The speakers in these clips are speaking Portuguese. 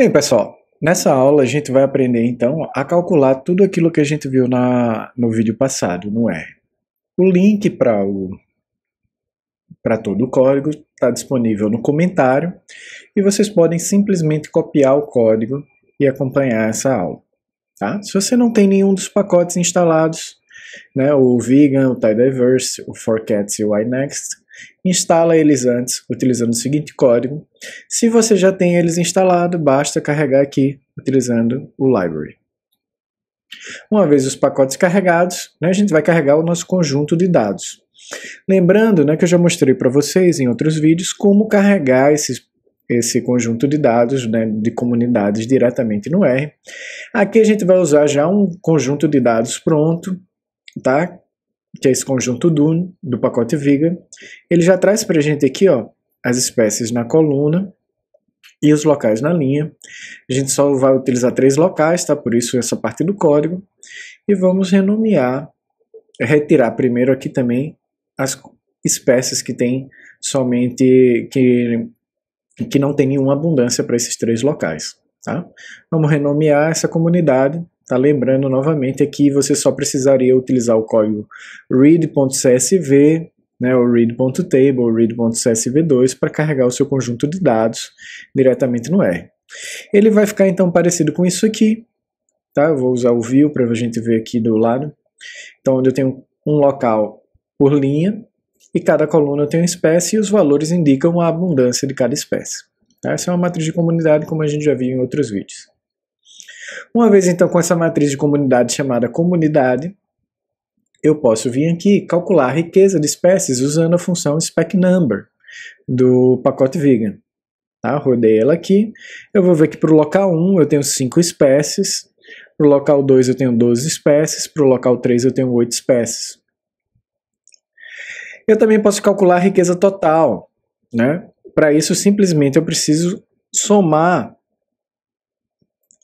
Bem, pessoal, nessa aula a gente vai aprender então a calcular tudo aquilo que a gente viu na, no vídeo passado, no R. O link para o para todo o código está disponível no comentário e vocês podem simplesmente copiar o código e acompanhar essa aula. Tá? Se você não tem nenhum dos pacotes instalados, né, o Vegan, o TidyVerse, o forecast e o iNext, instala eles antes, utilizando o seguinte código. Se você já tem eles instalados, basta carregar aqui, utilizando o library. Uma vez os pacotes carregados, né, a gente vai carregar o nosso conjunto de dados. Lembrando né, que eu já mostrei para vocês em outros vídeos como carregar esses, esse conjunto de dados né, de comunidades diretamente no R. Aqui a gente vai usar já um conjunto de dados pronto, tá? que é esse conjunto Dune, do pacote Viga, ele já traz para a gente aqui ó, as espécies na coluna e os locais na linha. A gente só vai utilizar três locais, tá? por isso essa parte do código. E vamos renomear, retirar primeiro aqui também as espécies que tem somente, que, que não tem nenhuma abundância para esses três locais. Tá? Vamos renomear essa comunidade Tá lembrando novamente aqui, é você só precisaria utilizar o código read.csv, né, o read.table, o read.csv2 para carregar o seu conjunto de dados diretamente no R. Ele vai ficar então parecido com isso aqui, tá? Eu vou usar o view para a gente ver aqui do lado. Então, onde eu tenho um local por linha e cada coluna tem uma espécie e os valores indicam a abundância de cada espécie. Tá? Essa é uma matriz de comunidade, como a gente já viu em outros vídeos. Uma vez então com essa matriz de comunidade chamada comunidade, eu posso vir aqui calcular a riqueza de espécies usando a função spec number do pacote vegan. Tá? Rodei ela aqui. Eu vou ver que para o local 1 eu tenho 5 espécies, para o local 2 eu tenho 12 espécies, para o local 3 eu tenho 8 espécies. Eu também posso calcular a riqueza total. Né? Para isso, simplesmente eu preciso somar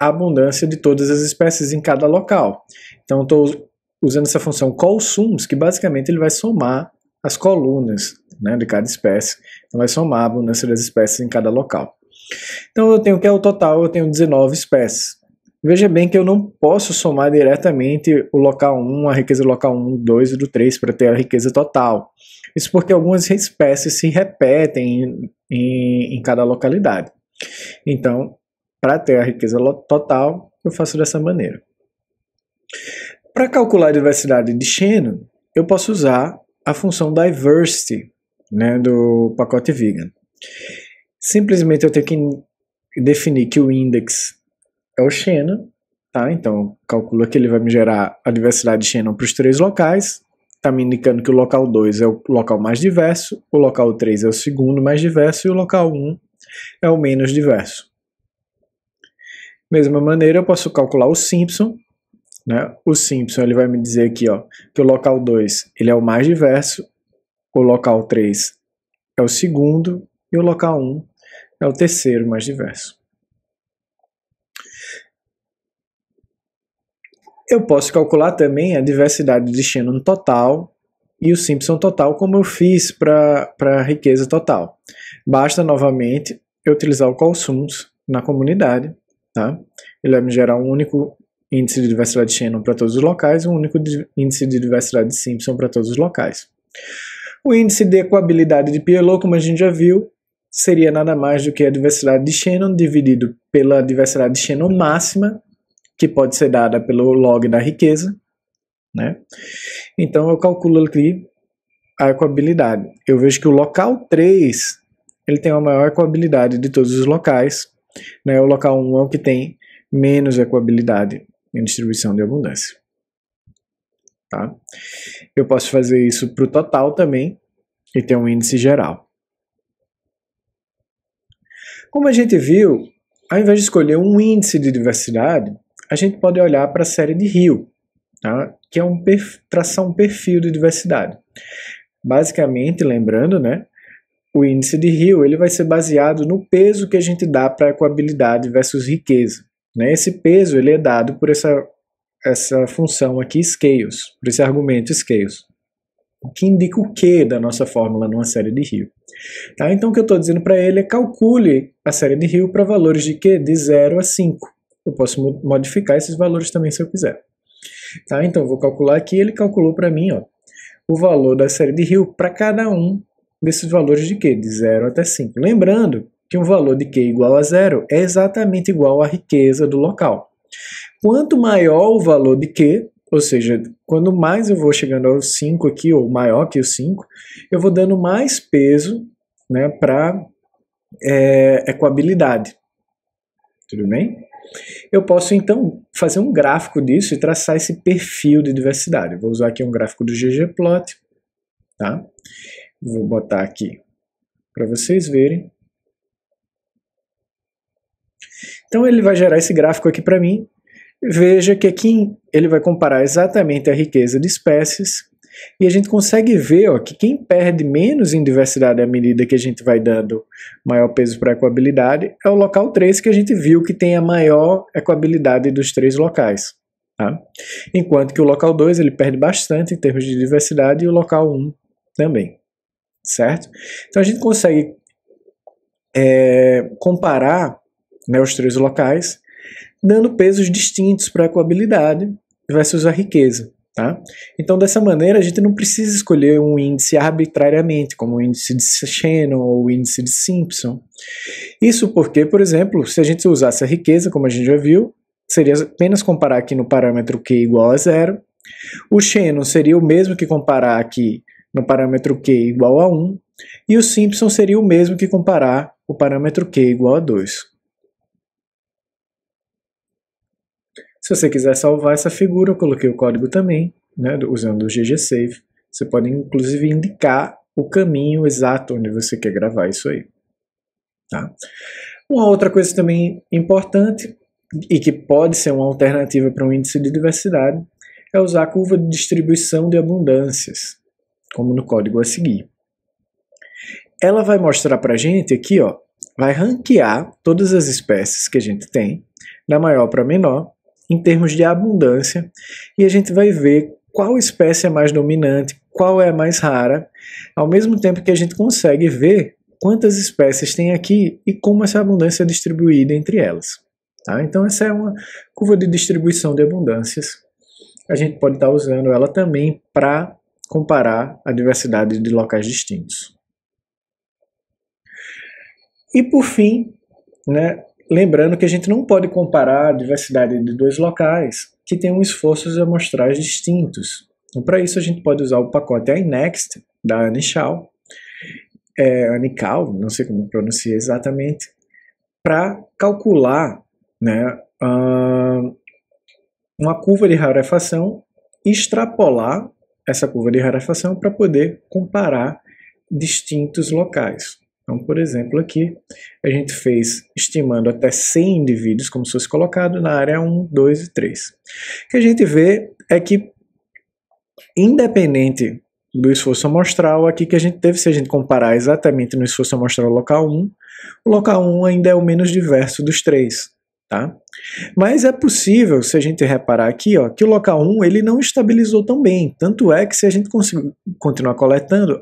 abundância de todas as espécies em cada local. Então, estou usando essa função colsums, que basicamente ele vai somar as colunas né, de cada espécie. Então, vai somar a abundância das espécies em cada local. Então, eu tenho que é o total, eu tenho 19 espécies. Veja bem que eu não posso somar diretamente o local 1, a riqueza do local 1, 2 e do 3 para ter a riqueza total. Isso porque algumas espécies se repetem em, em, em cada localidade. Então, para ter a riqueza total, eu faço dessa maneira. Para calcular a diversidade de Shannon, eu posso usar a função diversity né, do pacote vegan. Simplesmente eu tenho que definir que o index é o Shannon, tá? Então calcula que ele vai me gerar a diversidade de Shannon para os três locais. Está me indicando que o local 2 é o local mais diverso, o local 3 é o segundo mais diverso e o local 1 um é o menos diverso. Mesma maneira, eu posso calcular o Simpson. Né? O Simpson ele vai me dizer aqui ó, que o local 2 ele é o mais diverso, o local 3 é o segundo e o local 1 um é o terceiro mais diverso. Eu posso calcular também a diversidade de Shannon total e o Simpson total, como eu fiz para a riqueza total. Basta, novamente, eu utilizar o CallSums na comunidade Tá? Ele vai me gerar um único índice de diversidade de Shannon para todos os locais e um único índice de diversidade de Simpson para todos os locais. O índice de equabilidade de Pielot, como a gente já viu, seria nada mais do que a diversidade de Shannon dividido pela diversidade de Shannon máxima, que pode ser dada pelo log da riqueza. Né? Então eu calculo aqui a equabilidade. Eu vejo que o local 3 ele tem a maior equabilidade de todos os locais, né? O local 1 é o que tem menos equabilidade em distribuição de abundância. Tá? Eu posso fazer isso para o total também e ter um índice geral. Como a gente viu, ao invés de escolher um índice de diversidade, a gente pode olhar para a série de Rio, tá? que é um traçar um perfil de diversidade. Basicamente, lembrando, né, o índice de Rio ele vai ser baseado no peso que a gente dá para a equabilidade versus riqueza. Né? Esse peso ele é dado por essa, essa função aqui, scales, por esse argumento scales, que indica o que da nossa fórmula numa série de Rio. Tá? Então o que eu estou dizendo para ele é calcule a série de Rio para valores de quê? de 0 a 5. Eu posso modificar esses valores também se eu quiser. Tá? Então, vou calcular aqui, ele calculou para mim ó, o valor da série de Rio para cada um desses valores de Q, de 0 até 5. Lembrando que um valor de Q igual a zero é exatamente igual à riqueza do local. Quanto maior o valor de Q, ou seja, quando mais eu vou chegando ao 5 aqui, ou maior que o 5, eu vou dando mais peso né, para é, equabilidade. Tudo bem? Eu posso então fazer um gráfico disso e traçar esse perfil de diversidade. Eu vou usar aqui um gráfico do ggplot. Tá? Vou botar aqui para vocês verem. Então ele vai gerar esse gráfico aqui para mim. Veja que aqui ele vai comparar exatamente a riqueza de espécies e a gente consegue ver ó, que quem perde menos em diversidade à medida que a gente vai dando maior peso para a equabilidade é o local 3 que a gente viu que tem a maior equabilidade dos três locais. Tá? Enquanto que o local 2 ele perde bastante em termos de diversidade e o local 1 um também certo? Então a gente consegue é, comparar né, os três locais, dando pesos distintos para a ecoabilidade versus a riqueza. Tá? Então, dessa maneira, a gente não precisa escolher um índice arbitrariamente, como o índice de Shannon ou o índice de Simpson. Isso porque, por exemplo, se a gente usasse a riqueza, como a gente já viu, seria apenas comparar aqui no parâmetro Q igual a zero. O Shannon seria o mesmo que comparar aqui no parâmetro q igual a 1, e o Simpson seria o mesmo que comparar o parâmetro q igual a 2. Se você quiser salvar essa figura, eu coloquei o código também, né, usando o ggSave. Você pode inclusive indicar o caminho exato onde você quer gravar isso aí. Tá? Uma outra coisa também importante, e que pode ser uma alternativa para um índice de diversidade, é usar a curva de distribuição de abundâncias como no código a seguir. Ela vai mostrar para a gente aqui, ó, vai ranquear todas as espécies que a gente tem, da maior para menor, em termos de abundância, e a gente vai ver qual espécie é mais dominante, qual é a mais rara, ao mesmo tempo que a gente consegue ver quantas espécies tem aqui e como essa abundância é distribuída entre elas. Tá? Então, essa é uma curva de distribuição de abundâncias. A gente pode estar tá usando ela também para comparar a diversidade de locais distintos. E por fim, né, lembrando que a gente não pode comparar a diversidade de dois locais que têm esforços amostrais distintos. Então, para isso, a gente pode usar o pacote iNext da Anichal, é, Anical, não sei como pronuncia exatamente, para calcular né, uma curva de rarefação e extrapolar essa curva de rarefação para poder comparar distintos locais. Então, por exemplo, aqui a gente fez estimando até 100 indivíduos, como se fosse colocado, na área 1, 2 e 3. O que a gente vê é que, independente do esforço amostral aqui que a gente teve, se a gente comparar exatamente no esforço amostral local 1, o local 1 ainda é o menos diverso dos três, tá? Mas é possível, se a gente reparar aqui, ó, que o local 1 ele não estabilizou tão bem. Tanto é que se a gente continuar coletando,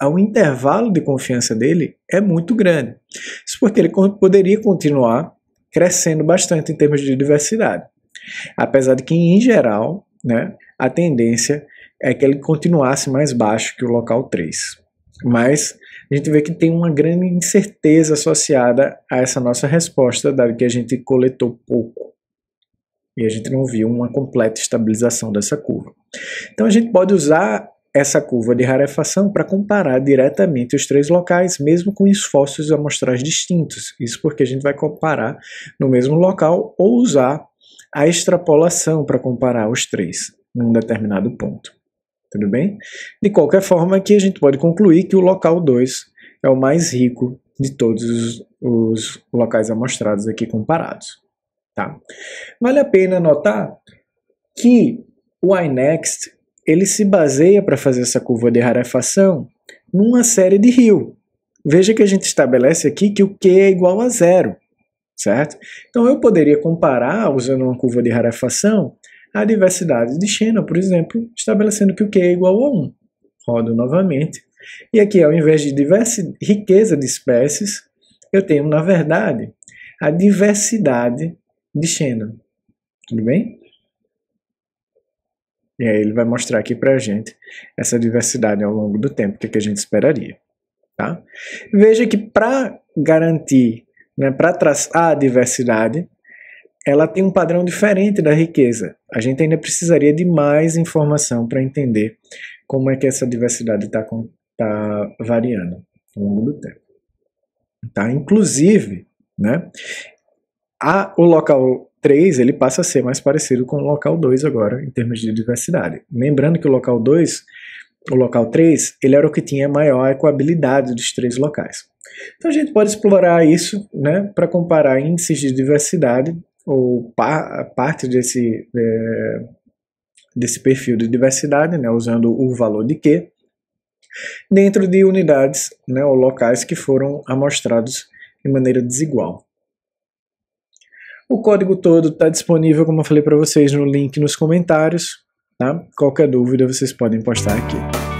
o intervalo de confiança dele é muito grande. Isso porque ele poderia continuar crescendo bastante em termos de diversidade. Apesar de que, em geral, né, a tendência é que ele continuasse mais baixo que o local 3. Mas a gente vê que tem uma grande incerteza associada a essa nossa resposta, dado que a gente coletou pouco e a gente não viu uma completa estabilização dessa curva. Então a gente pode usar essa curva de rarefação para comparar diretamente os três locais, mesmo com esforços amostrais distintos. Isso porque a gente vai comparar no mesmo local ou usar a extrapolação para comparar os três num determinado ponto. Tudo bem? De qualquer forma, aqui a gente pode concluir que o local 2 é o mais rico de todos os locais amostrados aqui comparados. Tá? Vale a pena notar que o iNext ele se baseia para fazer essa curva de rarefação numa série de rio. Veja que a gente estabelece aqui que o Q é igual a zero, certo? Então eu poderia comparar, usando uma curva de rarefação, a diversidade de Shannon, por exemplo, estabelecendo que o Q é igual a 1. Rodo novamente. E aqui, ao invés de diversi, riqueza de espécies, eu tenho, na verdade, a diversidade de Shannon. Tudo bem? E aí ele vai mostrar aqui para a gente essa diversidade ao longo do tempo, o que, é que a gente esperaria. Tá? Veja que para garantir, né, para traçar a diversidade, ela tem um padrão diferente da riqueza. A gente ainda precisaria de mais informação para entender como é que essa diversidade está tá variando ao longo do tempo. Tá? Inclusive, né, a, o local 3 ele passa a ser mais parecido com o local 2 agora, em termos de diversidade. Lembrando que o local 2, o local 3, ele era o que tinha maior equabilidade dos três locais. Então a gente pode explorar isso né, para comparar índices de diversidade ou parte desse, é, desse perfil de diversidade, né, usando o valor de Q, dentro de unidades né, ou locais que foram amostrados de maneira desigual. O código todo está disponível, como eu falei para vocês, no link nos comentários. Tá? Qualquer dúvida vocês podem postar aqui.